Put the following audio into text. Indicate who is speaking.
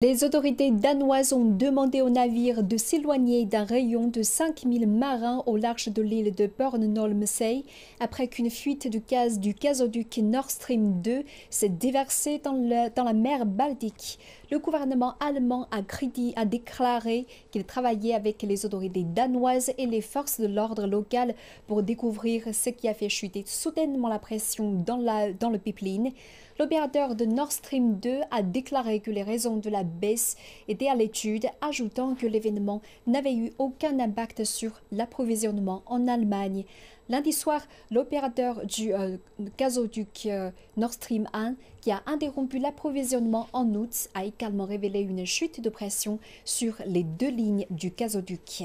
Speaker 1: Les autorités danoises ont demandé au navire de s'éloigner d'un rayon de 5000 marins au large de l'île de Bornholmsey après qu'une fuite du gaz du gazoduc Nord Stream 2 s'est déversée dans, la mer Baltique. Le gouvernement allemand a, déclaré qu'il travaillait avec les autorités danoises et les forces de l'ordre local pour découvrir ce qui a fait chuter soudainement la pression dans, dans le pipeline. L'opérateur de Nord Stream 2 a déclaré que les raisons de la baisse était à l'étude, ajoutant que l'événement n'avait eu aucun impact sur l'approvisionnement en Allemagne. Lundi soir, l'opérateur du euh, gazoduc euh, Nord Stream 1, qui a interrompu l'approvisionnement en août, a également révélé une chute de pression sur les deux lignes du gazoduc.